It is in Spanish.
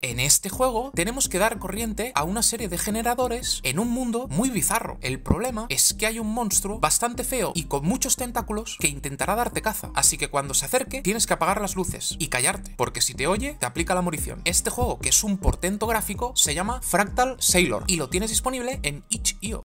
En este juego tenemos que dar corriente a una serie de generadores en un mundo muy bizarro. El problema es que hay un monstruo bastante feo y con muchos tentáculos que intentará darte caza, así que cuando se acerque tienes que apagar las luces y callarte, porque si te oye te aplica la morición. Este juego, que es un portento gráfico, se llama Fractal Sailor y lo tienes disponible en itch.io.